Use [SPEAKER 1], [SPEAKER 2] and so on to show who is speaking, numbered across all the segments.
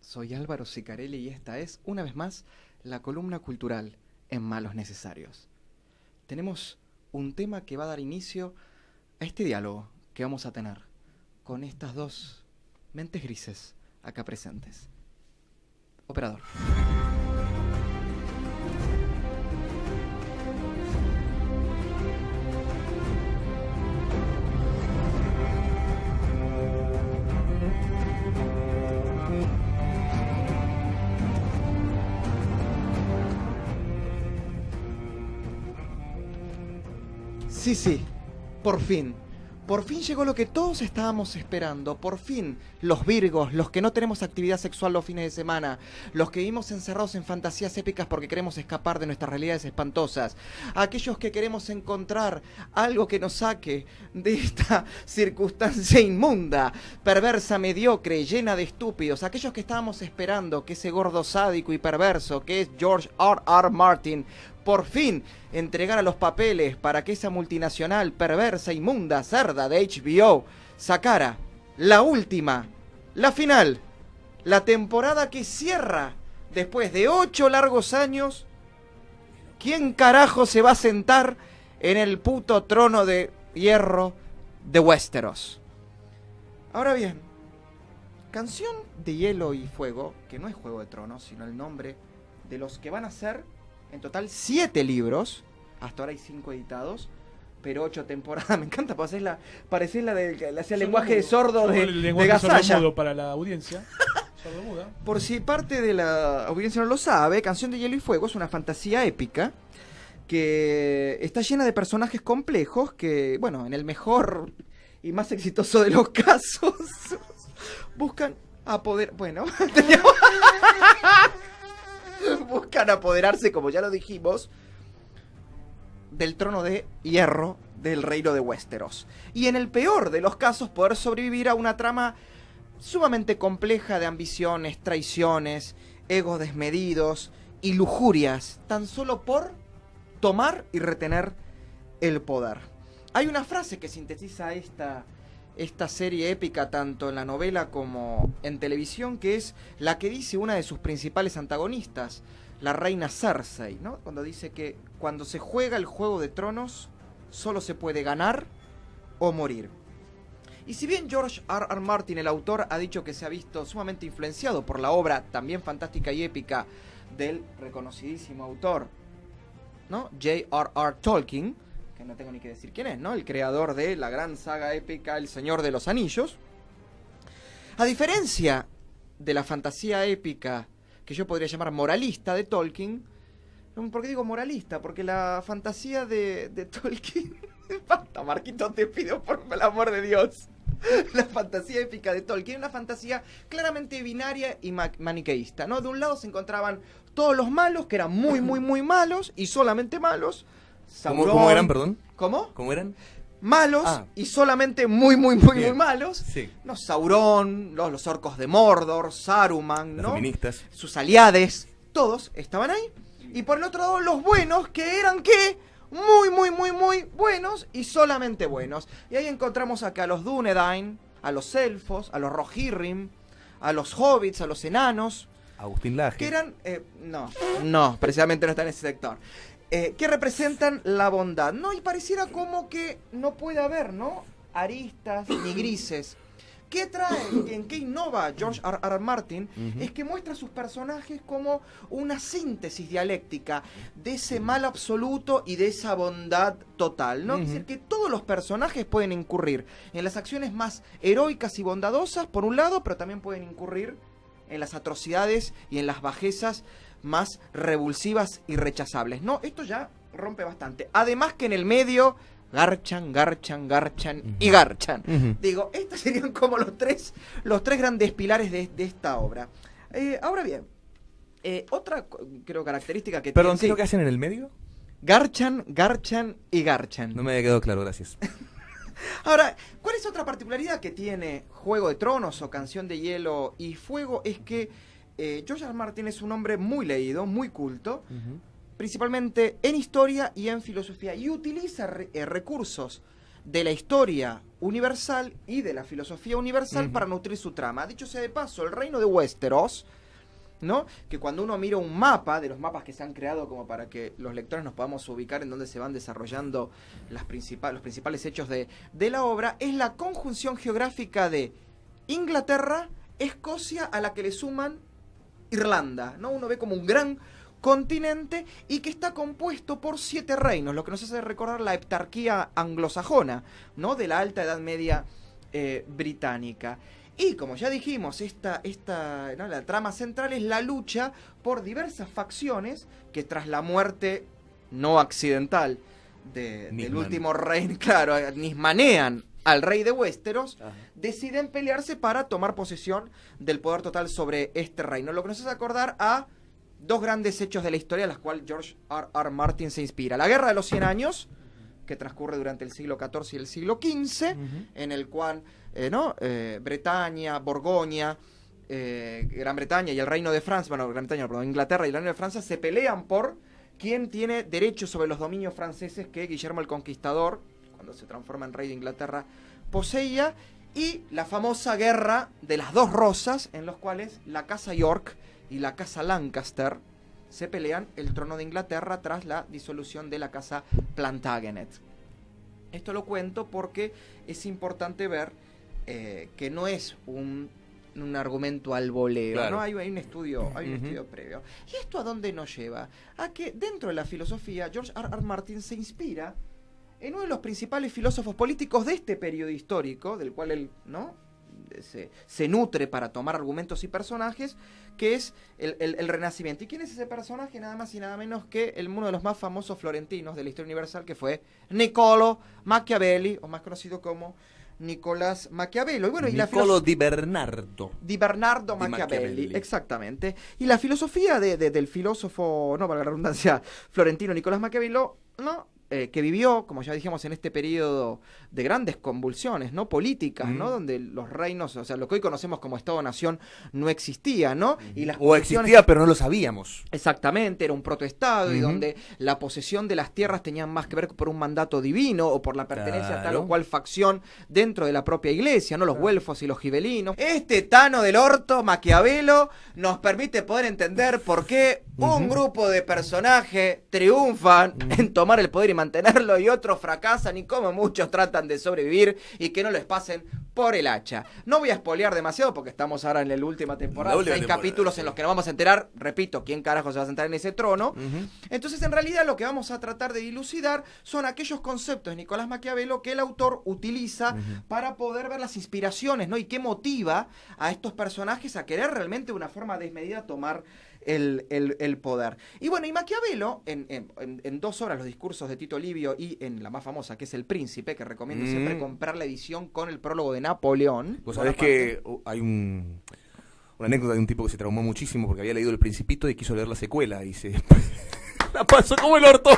[SPEAKER 1] Soy Álvaro Sicarelli y esta es, una vez más, la columna cultural en Malos Necesarios. Tenemos un tema que va a dar inicio a este diálogo que vamos a tener con estas dos mentes grises acá presentes. Operador. Sí, sí, por fin. Por fin llegó lo que todos estábamos esperando. Por fin, los virgos, los que no tenemos actividad sexual los fines de semana, los que vivimos encerrados en fantasías épicas porque queremos escapar de nuestras realidades espantosas, aquellos que queremos encontrar algo que nos saque de esta circunstancia inmunda, perversa, mediocre, llena de estúpidos, aquellos que estábamos esperando que ese gordo sádico y perverso que es George R. R. Martin por fin entregar a los papeles para que esa multinacional perversa, inmunda, cerda de HBO sacara la última, la final, la temporada que cierra después de ocho largos años. ¿Quién carajo se va a sentar en el puto trono de hierro de Westeros? Ahora bien, Canción de Hielo y Fuego, que no es Juego de Tronos, sino el nombre de los que van a ser en total siete libros. Hasta ahora hay cinco editados pero ocho temporadas. Me encanta, pues, parecés la, parece la de la, lenguaje de sordo de, el lenguaje de Sordo
[SPEAKER 2] para la audiencia.
[SPEAKER 1] Por si parte de la audiencia no lo sabe, Canción de Hielo y Fuego es una fantasía épica que está llena de personajes complejos que, bueno, en el mejor y más exitoso de los casos, buscan a poder... Bueno, tenemos buscan apoderarse, como ya lo dijimos, del trono de hierro del reino de Westeros. Y en el peor de los casos, poder sobrevivir a una trama sumamente compleja de ambiciones, traiciones, egos desmedidos y lujurias, tan solo por tomar y retener el poder. Hay una frase que sintetiza esta esta serie épica tanto en la novela como en televisión, que es la que dice una de sus principales antagonistas, la reina Cersei, ¿no? Cuando dice que cuando se juega el juego de tronos, solo se puede ganar o morir. Y si bien George R. R. Martin, el autor, ha dicho que se ha visto sumamente influenciado por la obra también fantástica y épica del reconocidísimo autor, ¿no? J.R.R. Tolkien, no tengo ni que decir quién es, ¿no? El creador de la gran saga épica El Señor de los Anillos. A diferencia de la fantasía épica que yo podría llamar moralista de Tolkien, ¿por qué digo moralista? Porque la fantasía de, Tolkien... Basta, Marquito, te pido por el amor de Dios. La fantasía épica de Tolkien, es una fantasía claramente binaria y maniqueísta, ¿no? De un lado se encontraban todos los malos, que eran muy, muy, muy malos y solamente malos, ¿Cómo, eran, perdón? ¿Cómo? ¿Cómo eran? Malos ah. y solamente muy, muy, muy, muy malos. Sí. ¿no? Sauron, los, los orcos de Mordor, Saruman, ¿no? Sus aliades, todos estaban ahí. Y por el otro lado, los buenos, que eran qué? Muy, muy, muy, muy buenos y solamente buenos. Y ahí encontramos acá a los Dunedain, a los elfos, a los Rohirrim, a los hobbits, a los enanos. Agustín Laje. Que eran. Eh, no, no, precisamente no está en ese sector. Eh, que representan la bondad, ¿no? Y pareciera como que no puede haber, ¿no? Aristas ni grises. ¿Qué trae, en qué innova George R. R. Martin? Es que muestra a sus personajes como una síntesis dialéctica de ese mal absoluto y de esa bondad total, ¿no? Es decir, que todos los personajes pueden incurrir en las acciones más heroicas y bondadosas, por un lado, pero también pueden incurrir en las atrocidades y en las bajezas más revulsivas y rechazables. No, esto ya rompe bastante. Además que en el medio garchan, garchan, garchan y garchan. Digo, estos serían como los tres, los tres grandes pilares de, esta obra. Eh, ahora bien, eh, otra creo característica que Perdón, ¿qué que hacen en el medio? Garchan, garchan y
[SPEAKER 3] garchan. No me había quedado claro, gracias.
[SPEAKER 1] Ahora, ¿cuál es otra particularidad que tiene Juego de Tronos o Canción de Hielo y Fuego? Es que George eh, R. Martin es un hombre muy leído, muy culto, principalmente en historia y en filosofía, y utiliza eh, recursos de la historia universal y de la filosofía universal para nutrir su trama. Dicho sea de paso, el reino de Westeros, ¿no? Que cuando uno mira un mapa, de los mapas que se han creado como para que los lectores nos podamos ubicar en donde se van desarrollando los principales hechos de, de la obra, es la conjunción geográfica de Inglaterra, Escocia, a la que le suman Irlanda. ¿no? Uno ve como un gran continente y que está compuesto por siete reinos, lo que nos hace recordar la heptarquía anglosajona, ¿no? De la alta Edad Media eh, británica. Y como ya dijimos, esta, la trama central es la lucha por diversas facciones que tras la muerte no accidental de, del último rey, claro, eh, nismanean al rey de Westeros, deciden pelearse para tomar posesión del poder total sobre este reino. Lo que nos hace acordar a dos grandes hechos de la historia, a las cuales George R. R. Martin se inspira. La Guerra de los 100 Años, que transcurre durante el siglo XIV y el siglo XV, en el cual eh, ¿no? Eh, Bretaña, Borgoña, eh, Gran Bretaña y el Reino de Francia, bueno, Gran Bretaña, perdón, Inglaterra y el Reino de Francia se pelean por quién tiene derecho sobre los dominios franceses que Guillermo el Conquistador cuando se transforma en rey de Inglaterra, poseía, y la famosa guerra de las dos rosas, en los cuales la Casa York y la Casa Lancaster se pelean el trono de Inglaterra tras la disolución de la Casa Plantagenet. Esto lo cuento porque es importante ver eh, que no es un, un argumento al voleo, ¿no? Hay, un estudio, hay un estudio previo. ¿Y esto a dónde nos lleva? A que dentro de la filosofía George R. R. Martin se inspira en uno de los principales filósofos políticos de este periodo histórico, del cual él ¿no? se, nutre para tomar argumentos y personajes, que es el, Renacimiento. ¿Y quién es ese personaje? Nada más y nada menos que el, uno de los más famosos florentinos de la historia universal, que fue Niccolo Machiavelli, o más conocido como Nicolás Maquiavelo. Y bueno, y Niccolo di
[SPEAKER 3] Bernardo.
[SPEAKER 1] Di Bernardo Machiavelli, exactamente. Y la filosofía del filósofo, no, para la redundancia, florentino Nicolás Maquiavelo, ¿no? Eh, que vivió, como ya dijimos, en este periodo de grandes convulsiones, ¿no? Políticas, ¿no? Donde los reinos, o sea, lo que hoy conocemos como Estado-Nación no existía, ¿no? Y las o existía, pero no lo sabíamos. Exactamente, era un protoestado y donde la posesión de las tierras tenía más que ver por un mandato divino o por la pertenencia a tal o cual facción dentro de la propia iglesia, ¿no? Los claro. y los gibelinos. Este Tano del Orto, Maquiavelo, nos permite poder entender por qué un grupo de personajes triunfan en tomar el poder y mantenerlo y otros fracasan y como muchos tratan de sobrevivir y que no les pasen por el hacha. No voy a espolear demasiado porque estamos ahora en la última temporada. Hay capítulos en los que no vamos a enterar, repito, quién carajo se va a sentar en ese trono. Entonces, en realidad, lo que vamos a tratar de dilucidar son aquellos conceptos de Nicolás Maquiavelo que el autor utiliza para poder ver las inspiraciones, ¿no? Y qué motiva a estos personajes a querer realmente de una forma desmedida tomar el, poder. Y bueno, y Maquiavelo, en, dos horas los discursos de Tito Livio y en la más famosa, que es El Príncipe, que recomiendo siempre mm. comprar la edición con el prólogo de Napoleón. Vos sabés que
[SPEAKER 3] uh, hay un una anécdota de un tipo que se traumó muchísimo porque había leído El Principito y quiso leer la secuela y se la pasó como el orto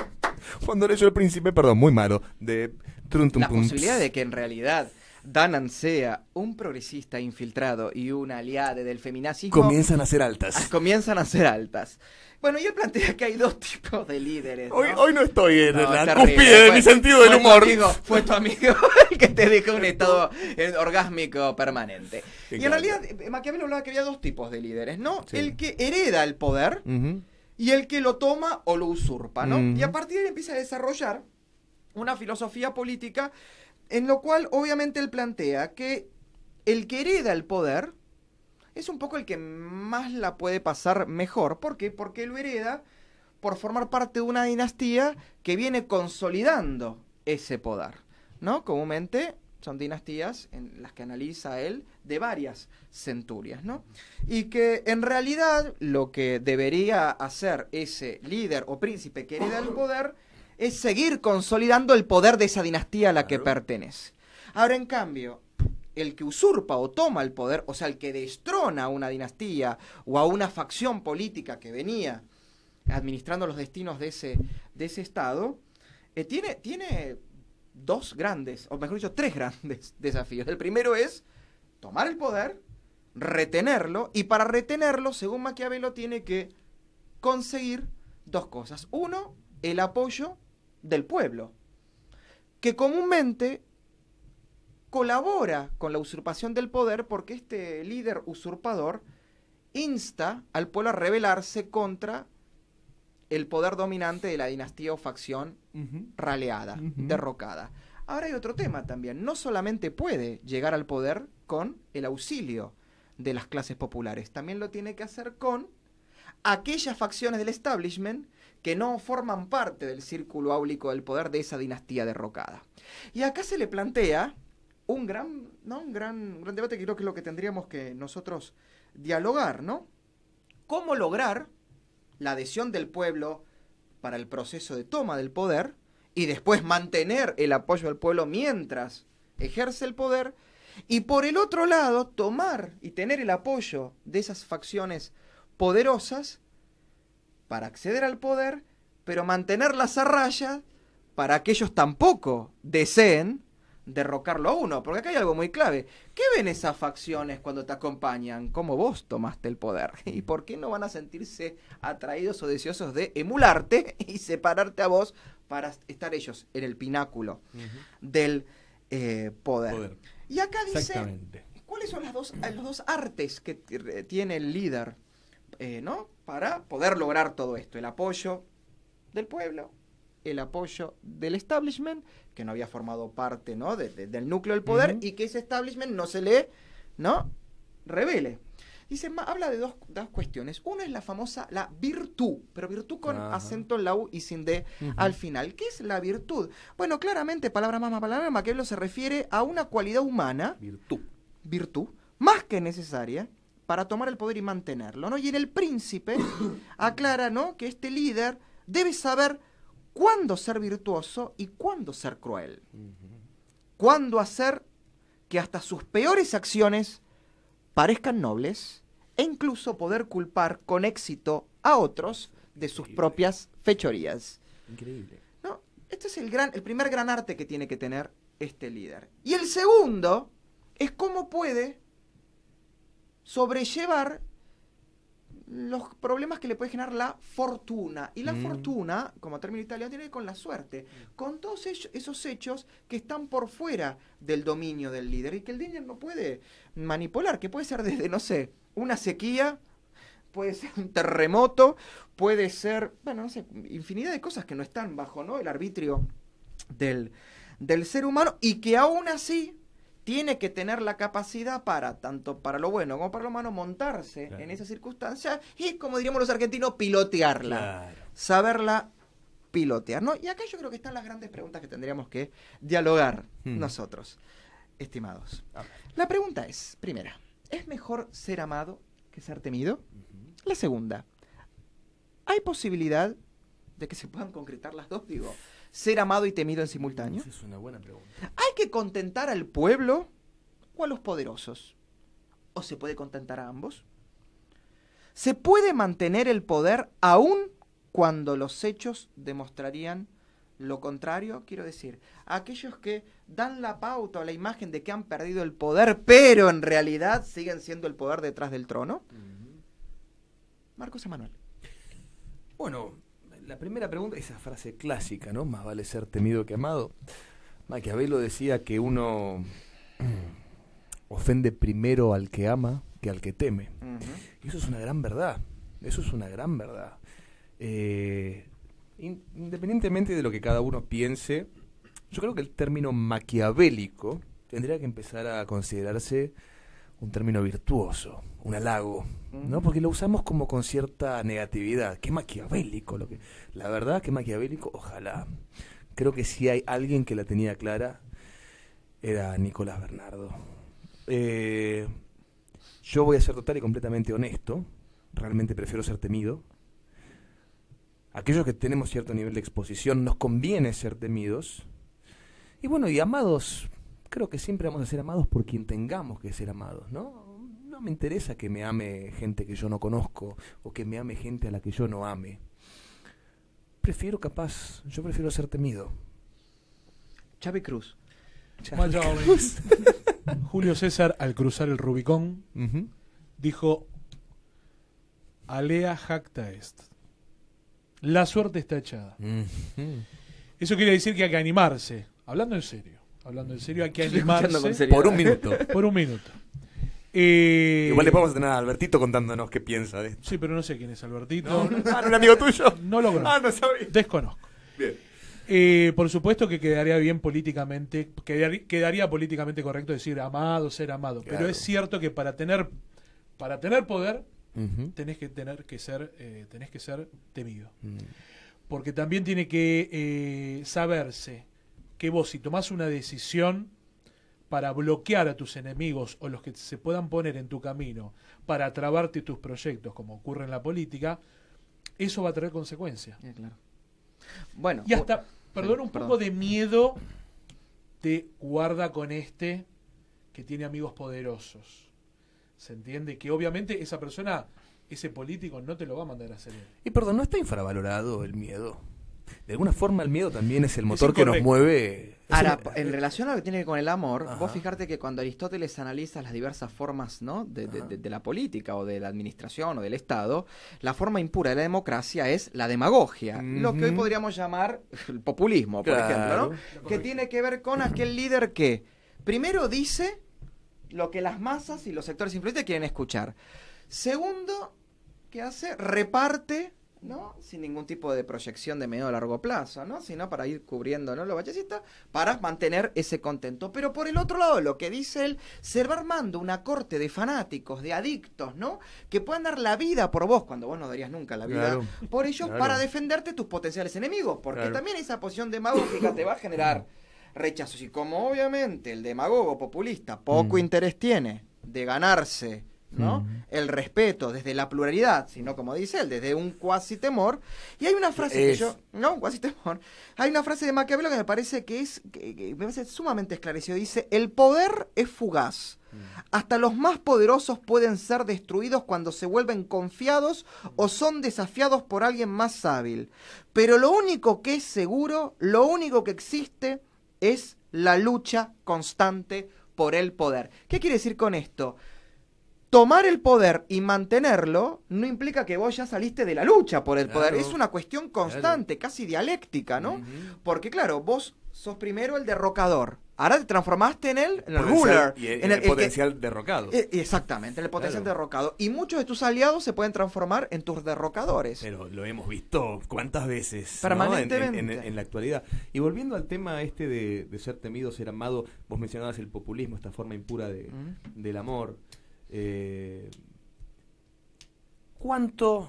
[SPEAKER 3] cuando leyó El Príncipe, perdón, muy malo, de La posibilidad
[SPEAKER 1] de que en realidad Danan sea un progresista infiltrado y un aliado del feminazismo. Comienzan a ser altas. Comienzan a ser altas. Bueno, yo planteo que hay dos tipos de líderes. Hoy, no estoy en la de mi sentido del humor. fue tu amigo
[SPEAKER 3] el que te dejó un estado
[SPEAKER 1] eh, orgásmico permanente. y en realidad, eh, Maquiavelo hablaba que había dos tipos de líderes, ¿no? El que hereda el poder y el que lo toma o lo usurpa, ¿no? Y a partir de ahí empieza a desarrollar una filosofía política en lo cual obviamente él plantea que el que hereda el poder es un poco el que más la puede pasar mejor. ¿Por qué? Porque lo hereda por formar parte de una dinastía que viene consolidando ese poder. ¿No? Comúnmente son dinastías en las que analiza él de varias centurias, ¿no? Y que en realidad lo que debería hacer ese líder o príncipe que hereda el poder es seguir consolidando el poder de esa dinastía a la que pertenece. Ahora, en cambio, el que usurpa o toma el poder, o sea, el que destrona a una dinastía o a una facción política que venía administrando los destinos de ese, de ese Estado, eh, tiene, tiene dos grandes, o mejor dicho, tres grandes desafíos. El primero es tomar el poder, retenerlo, y para retenerlo, según Maquiavelo, tiene que conseguir dos cosas. Uno, el apoyo del pueblo, que comúnmente colabora con la usurpación del poder porque este líder usurpador insta al pueblo a rebelarse contra el poder dominante de la dinastía o facción raleada, derrocada. Ahora hay otro tema también, no solamente puede llegar al poder con el auxilio de las clases populares, también lo tiene que hacer con aquellas facciones del establishment que no forman parte del círculo áulico del poder de esa dinastía derrocada. Y acá se le plantea un gran, un gran, gran debate que creo que es lo que tendríamos que nosotros dialogar, ¿no? ¿Cómo lograr la adhesión del pueblo para el proceso de toma del poder y después mantener el apoyo del pueblo mientras ejerce el poder? Y por el otro lado, tomar y tener el apoyo de esas facciones poderosas para acceder al poder, pero mantenerlas a raya para que ellos tampoco deseen derrocarlo a uno. Porque acá hay algo muy clave. ¿Qué ven esas facciones cuando te acompañan? ¿Cómo vos tomaste el poder? ¿Y por qué no van a sentirse atraídos o deseosos de emularte y separarte a vos para estar ellos en el pináculo del eh, poder. Y acá dice, ¿cuáles son las dos, los dos artes que tiene el líder? Eh, ¿No? para poder lograr todo esto. El apoyo del pueblo, el apoyo del establishment, que no había formado parte ¿no? del núcleo del poder, y que ese establishment no se le ¿no? revele. Dice, habla de dos, cuestiones. Una es la famosa, la virtud, pero virtud con acento en la U y sin D al final. ¿Qué es la virtud? Bueno, claramente, palabra más, más palabra, Maquiavelo se refiere a una cualidad humana. Virtud. Virtud, más que necesaria, para tomar el poder y mantenerlo, ¿no? Y en el príncipe aclara, ¿no? Que este líder debe saber cuándo ser virtuoso y cuándo ser cruel. Cuándo hacer que hasta sus peores acciones parezcan nobles e incluso poder culpar con éxito a otros de sus propias fechorías.
[SPEAKER 3] Increíble. ¿No?
[SPEAKER 1] Este es el, gran, el primer gran arte que tiene que tener este líder. Y el segundo es cómo puede sobrellevar los problemas que le puede generar la fortuna. Y la mm. fortuna, como término italiano, tiene que ver con la suerte. Con todos esos hechos que están por fuera del dominio del líder y que el líder no puede manipular, que puede ser desde, no sé, una sequía, puede ser un terremoto, puede ser, bueno, no sé, infinidad de cosas que no están bajo ¿no? el arbitrio del, del ser humano y que aún así tiene que tener la capacidad para, tanto para lo bueno como para lo malo, montarse en esa circunstancia y, como diríamos los argentinos, pilotearla. Saberla pilotear. ¿no? Y acá yo creo que están las grandes preguntas que tendríamos que dialogar hmm. nosotros, estimados. La pregunta es, primera, ¿es mejor ser amado que ser temido? La segunda, ¿hay posibilidad de que se puedan concretar las dos? Digo, ser amado y temido en simultáneo? Esa es una buena pregunta. ¿Hay que contentar al pueblo o a los poderosos? ¿O se puede contentar a ambos? ¿Se puede mantener el poder aún cuando los hechos demostrarían lo contrario? Quiero decir, aquellos que dan la pauta o la imagen de que han perdido el poder, pero en realidad siguen siendo el poder detrás del trono. Marcos Emanuel. Bueno, la primera pregunta, esa frase
[SPEAKER 3] clásica, ¿no? Más vale ser temido que amado. Maquiavelo decía que uno ofende primero al que ama que al que teme. Y eso es una gran verdad. Eso es una gran verdad. Eh, independientemente de lo que cada uno piense, yo creo que el término maquiavélico tendría que empezar a considerarse un término virtuoso, un halago, ¿no? Mm. Porque lo usamos como con cierta negatividad. Qué maquiavélico lo que la verdad qué maquiavélico, ojalá. Creo que si hay alguien que la tenía clara era Nicolás Bernardo. Eh, yo voy a ser total y completamente honesto. Realmente prefiero ser temido. Aquellos que tenemos cierto nivel de exposición nos conviene ser temidos. Y bueno, y amados creo que siempre vamos a ser amados por quien tengamos que ser amados, ¿no? No me interesa que me ame gente que yo no conozco o que me ame gente a la que yo no ame. Prefiero capaz, yo prefiero ser temido.
[SPEAKER 2] Chávez Cruz. Cruz. Julio César, al cruzar el Rubicón, dijo: Alea jacta est. La suerte está echada. Eso quiere decir que hay que animarse, hablando en serio hablando en serio, hay que Por un minuto. Por un minuto.
[SPEAKER 3] Eh, Igual le vamos a tener a Albertito contándonos qué piensa de esto. Sí, pero no sé
[SPEAKER 2] quién es Albertito. un amigo tuyo? No lo conozco. Ah, no sabía. Desconozco. Bien. Eh, por supuesto que
[SPEAKER 3] quedaría bien
[SPEAKER 2] políticamente, quedaría, quedaría, políticamente correcto decir amado, ser amado. Pero es cierto que para tener, para tener poder, tenés que tener que ser, eh, tenés que ser temido. Mm. Porque también tiene que saberse que vos si tomás una decisión para bloquear a tus enemigos o los que se puedan poner en tu camino para trabarte tus proyectos, como ocurre en la política, eso va a traer consecuencias. Eh, bueno, y hasta, perdón, un poco de miedo te guarda con este que tiene amigos poderosos. ¿Se entiende? Que obviamente esa persona, ese político, no te lo va a mandar a hacer.
[SPEAKER 3] Y perdón, ¿no está infravalorado el miedo? de alguna forma el miedo también es el motor que nos mueve. Ahora,
[SPEAKER 1] en relación a lo que tiene que ver con el amor, vos fijarte que cuando Aristóteles analiza las diversas formas ¿no? De, la política o de la administración o del Estado, la forma impura de la democracia es la demagogia, lo que hoy podríamos llamar el populismo, por ejemplo, que tiene que ver con aquel líder que primero dice lo que las masas y los sectores influyentes quieren escuchar. Segundo, ¿qué hace? Reparte ¿no? Sin ningún tipo de proyección de medio a largo plazo, ¿no? Sino para ir cubriendo ¿no? los bachecitos para mantener ese contento. Pero por el otro lado, lo que dice él, se va armando una corte de fanáticos, de adictos, ¿no? Que puedan dar la vida por vos, cuando vos no darías nunca la vida por ellos, para defenderte tus potenciales enemigos. Porque también esa posición demagógica te va a generar rechazos. Y como obviamente el demagogo populista poco mm. interés tiene de ganarse ¿no? El respeto desde la pluralidad, sino como dice él, desde un cuasi temor. Y hay una frase que yo, no, cuasi temor. Hay una frase de Maquiavelo que me parece que es me parece sumamente esclarecido, dice, "El poder es fugaz. Mm. Hasta los más poderosos pueden ser destruidos cuando se vuelven confiados o son desafiados por alguien más hábil. Pero lo único que es seguro, lo único que existe es la lucha constante por el poder." ¿Qué quiere decir con esto? tomar el poder y mantenerlo no implica que vos ya saliste de la lucha por el poder. es una cuestión constante, casi dialéctica, ¿no? Porque claro, vos sos primero el derrocador. Ahora te transformaste en el, ruler. en el, potencial derrocado. Eh, exactamente, en el potencial derrocado. Y muchos de tus aliados se pueden transformar en tus derrocadores.
[SPEAKER 3] Pero lo hemos visto cuántas veces. En, la actualidad. Y volviendo al tema este de, ser temido, ser amado, vos mencionabas el populismo, esta forma impura de, del amor. Eh, ¿Cuánto...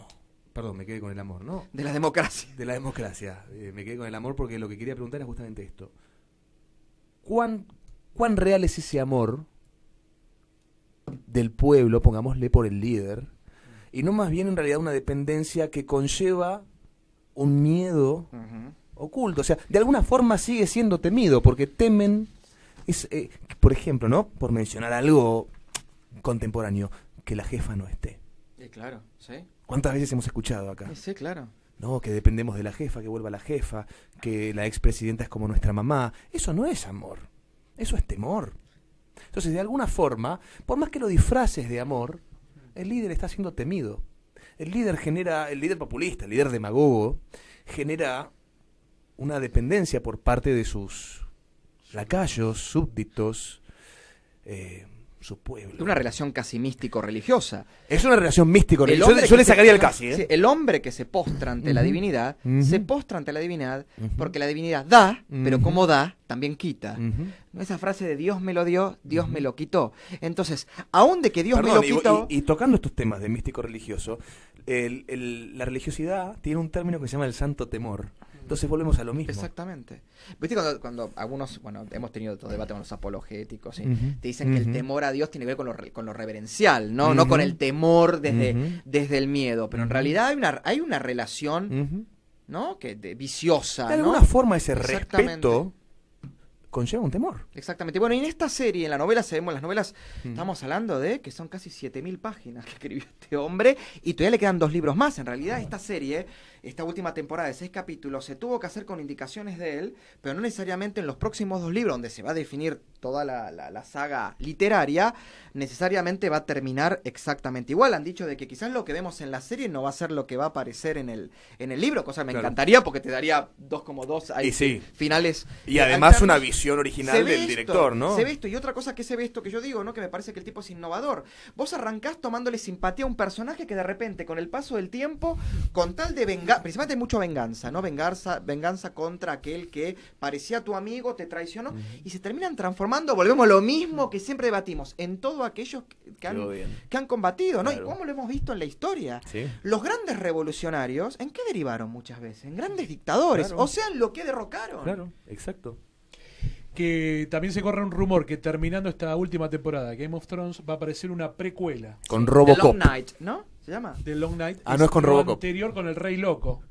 [SPEAKER 3] Perdón, me quedé con el amor, ¿no? De la democracia. De la democracia. Eh, me quedé con el amor porque lo que quería preguntar es justamente esto. ¿Cuán, cuán real es ese amor del pueblo, pongámosle por el líder, y no más bien en realidad una dependencia que conlleva un miedo oculto. O sea, de alguna forma sigue siendo temido, porque temen, eh, por ejemplo, ¿no? Por mencionar algo contemporáneo que la jefa no esté.
[SPEAKER 1] Eh, claro, sí.
[SPEAKER 3] ¿Cuántas veces hemos escuchado acá? Eh, sí, claro. No, que dependemos de la jefa, que vuelva la jefa, que la expresidenta es como nuestra mamá. Eso no es amor, eso es temor. Entonces, de alguna forma, por más que lo disfraces de amor, el líder está siendo temido. El líder genera, el líder populista, el líder demagogo, genera una dependencia por parte de sus lacayos, súbditos, eh, su pueblo. Una
[SPEAKER 1] relación casi místico-religiosa. Es una relación místico-religiosa. Yo, le sacaría el casi. ¿eh? El hombre que se postra ante la divinidad, se postra ante la divinidad porque la divinidad da, pero como da, también quita. Esa frase de Dios me lo dio, Dios me lo quitó. Entonces, aún de que Dios me lo quitó...
[SPEAKER 3] y, tocando estos temas de místico-religioso, la religiosidad tiene un término que se llama el santo temor.
[SPEAKER 1] Entonces volvemos a lo mismo. Exactamente. ¿Viste cuando, algunos, bueno, hemos tenido todo debate con los apologéticos, y te dicen que el temor a Dios tiene que ver con lo, con lo reverencial, ¿no? No con el temor desde, desde el miedo. Pero en realidad hay una, hay una relación, ¿no? Que viciosa. De alguna forma ese respeto conlleva un temor. Exactamente. Bueno, y en esta serie, en la novela, sabemos, las novelas mm. estamos hablando de que son casi 7.000 páginas que escribió este hombre y todavía le quedan dos libros más. En realidad, esta serie, esta última temporada de seis capítulos, se tuvo que hacer con indicaciones de él, pero no necesariamente en los próximos dos libros, donde se va a definir toda la, la, saga literaria, necesariamente va a terminar exactamente igual. Han dicho de que quizás lo que vemos en la serie no va a ser lo que va a aparecer en el, en el libro, cosa que me encantaría porque te daría dos como dos ahí, finales. Y eh, además una visión original del director, ¿no? Se ve esto, y otra cosa que se ve esto que yo digo, ¿no? Que me parece que el tipo es innovador. Vos arrancás tomándole simpatía a un personaje que de repente, con el paso del tiempo, con tal de vengar, principalmente hay mucho venganza, ¿no? Venganza, venganza contra aquel que parecía tu amigo, te traicionó, y se terminan transformando volvemos lo mismo que siempre debatimos, en todo aquellos que han, combatido, ¿no? Y cómo lo hemos visto en la historia. Los grandes revolucionarios, ¿en qué derivaron muchas veces? En grandes dictadores, o sea, en lo que derrocaron. Claro,
[SPEAKER 3] exacto.
[SPEAKER 2] Que también se corre un rumor que terminando esta última temporada de Game of Thrones va a aparecer una precuela. Con Long Night, ¿no? ¿Se llama? Long Night. Ah, no con Robocop. anterior con El Rey Loco.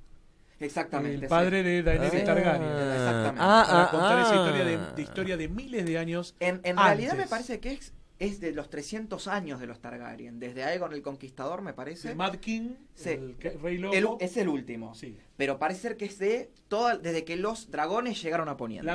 [SPEAKER 1] Exactamente. El padre de Daenerys Targaryen. Ah. Exactamente. Ah, para ah, contar esa ah. historia de, historia
[SPEAKER 2] de miles de años. En, realidad me parece
[SPEAKER 1] que es, de los 300 años de los Targaryen. Desde Aegon el Conquistador, me parece. El Mad King, el Rey Lobo. es el último. Sí. Pero parece ser que es de toda, desde que los dragones llegaron a Poniente.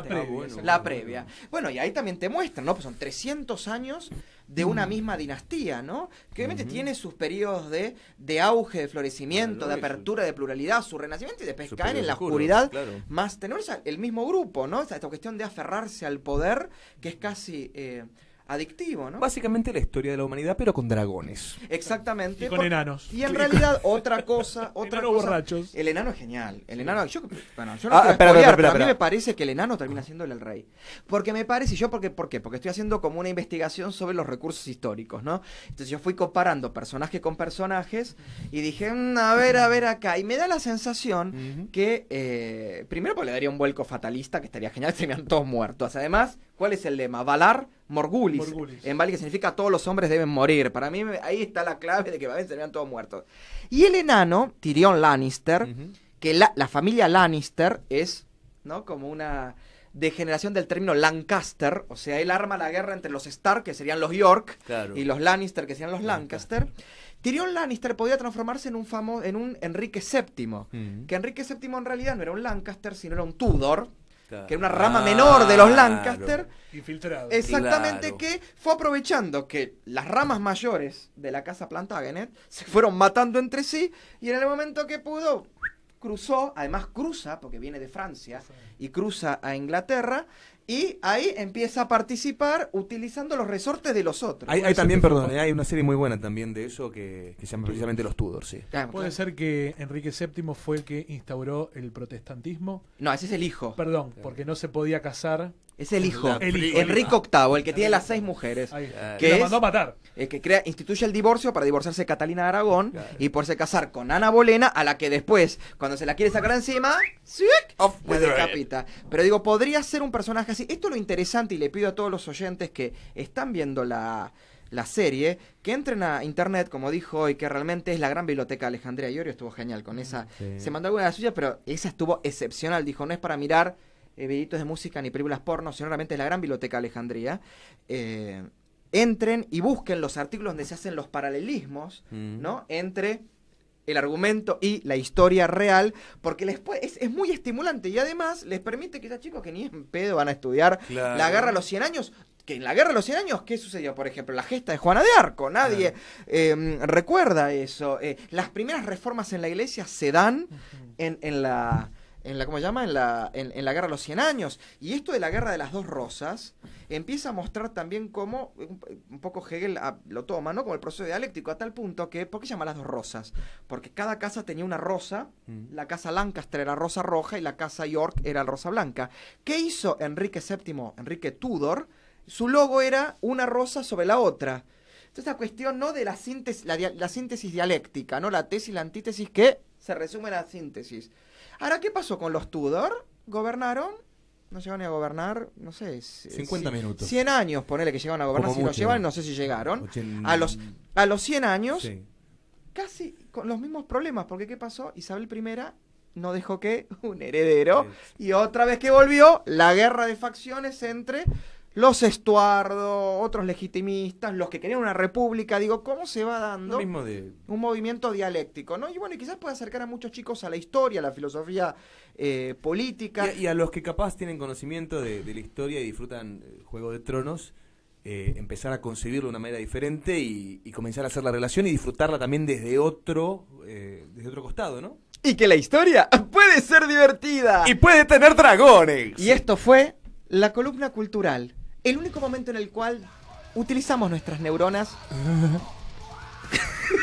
[SPEAKER 1] La previa. Bueno, y ahí también te muestran, ¿no? Pues son 300 años de una mm. misma dinastía, ¿no? Que obviamente tiene sus periodos de, auge, de florecimiento, de apertura, de pluralidad, su renacimiento y después caen en la oscuridad más tener el mismo grupo, ¿no? Esta, esta, cuestión de aferrarse al poder, que es casi... Eh, adictivo, ¿no? Básicamente la historia de la humanidad, pero con dragones. Exactamente. Y con enanos. Y en realidad, otra cosa, otra cosa. borrachos. El enano es genial. El enano, yo, bueno, yo no ah, pero a mí me parece que el enano termina siendo el rey. Porque me parece, y yo porque, ¿por qué? Porque estoy haciendo como una investigación sobre los recursos históricos, ¿no? Entonces yo fui comparando personajes con personajes y dije, mm, a ver, a ver acá. Y me da la sensación que, eh, primero, pues le daría un vuelco fatalista, que estaría genial, serían todos muertos. Además, ¿cuál es el lema? Valar Morgulis, en Bali, que significa todos los hombres deben morir. Para mí ahí está la clave de que se vean todos muertos. Y el enano, Tyrion Lannister, que la, familia Lannister es, ¿no? Como una degeneración del término Lancaster, o sea, él arma la guerra entre los Stark, que serían los York, y los Lannister, que serían los Lancaster. Tyrion Lannister podía transformarse en un famoso, en un Enrique VII, que Enrique VII en realidad no era un Lancaster, sino era un Tudor, que era una rama menor de los Lancaster. Infiltrado. Exactamente, que fue aprovechando que las ramas mayores de la casa Plantagenet se fueron matando entre sí y en el momento que pudo cruzó, además cruza, porque viene de Francia, y cruza a Inglaterra, y ahí empieza a participar utilizando los resortes de los otros. Hay, también, perdón,
[SPEAKER 3] hay una serie muy buena también de eso que, que se llama precisamente Los Tudors. sí.
[SPEAKER 1] ¿Puede
[SPEAKER 2] ser que Enrique VII fue el que instauró el protestantismo? No, ese es el hijo. Perdón, porque no se podía casar es el hijo, Enrique VIII,
[SPEAKER 1] el que tiene las seis mujeres. Eh, que lo mandó a matar. que crea, instituye el divorcio para divorciarse Catalina Aragón y y se casar con Ana Bolena, a la que después, cuando se la quiere sacar encima, se decapita. Pero digo, podría ser un personaje así. Esto es lo interesante y le pido a todos los oyentes que están viendo la, serie, que entren a internet, como dijo hoy, que realmente es la gran biblioteca de Alejandría Iorio, estuvo genial con esa. Se mandó alguna de las suyas, pero esa estuvo excepcional. Dijo, no es para mirar eh, de música ni películas porno, sino realmente es la gran biblioteca Alejandría. Eh, entren y busquen los artículos donde se hacen los paralelismos, mm. ¿no? Entre el argumento y la historia real, porque les es, muy estimulante y además les permite que esos chicos que ni en pedo van a estudiar la guerra de los 100 años, que en la guerra de los 100 años, ¿qué sucedió? Por ejemplo, la gesta de Juana de Arco, nadie em, recuerda eso. Eh, las primeras reformas en la iglesia se dan en la en la, ¿cómo se llama? En la, guerra de los 100 años. Y esto de la guerra de las dos rosas empieza a mostrar también cómo, un, poco Hegel ah, lo toma, ¿no? Como el proceso dialéctico, a tal punto que, ¿por qué se llama las dos rosas? Porque cada casa tenía una rosa, mm. la casa Lancaster era rosa roja y la casa York era rosa blanca. ¿Qué hizo Enrique VII, Enrique Tudor? Su logo era una rosa sobre la otra. Entonces, la cuestión no de la síntesis, la, síntesis dialéctica, ¿no? La tesis, la antítesis que se resume en la síntesis. Ahora, ¿qué pasó con los Tudor? ¿Gobernaron? No llegaron a gobernar, no sé. 50 minutos. 100 años, ponele que llegaron a gobernar. si lo llevan, no sé si llegaron. A, los, a los 100 años, casi con los mismos problemas. Porque, ¿qué pasó? Isabel I no dejó que un heredero. Y otra vez que volvió, la guerra de facciones entre los estuardo, otros legitimistas, los que querían una república, digo, ¿cómo se va dando un movimiento dialéctico? ¿no? Y bueno, quizás puede acercar a muchos chicos a la historia, a la filosofía eh, política. Y
[SPEAKER 3] a, los que capaz tienen conocimiento de, la historia y disfrutan eh, Juego de Tronos, eh, empezar a concebirlo de una manera diferente y, comenzar a hacer la relación y disfrutarla también desde otro, desde otro costado, ¿no? Y que la historia
[SPEAKER 1] puede ser divertida. Y puede tener dragones. Y esto fue la columna cultural el único momento en el cual utilizamos nuestras neuronas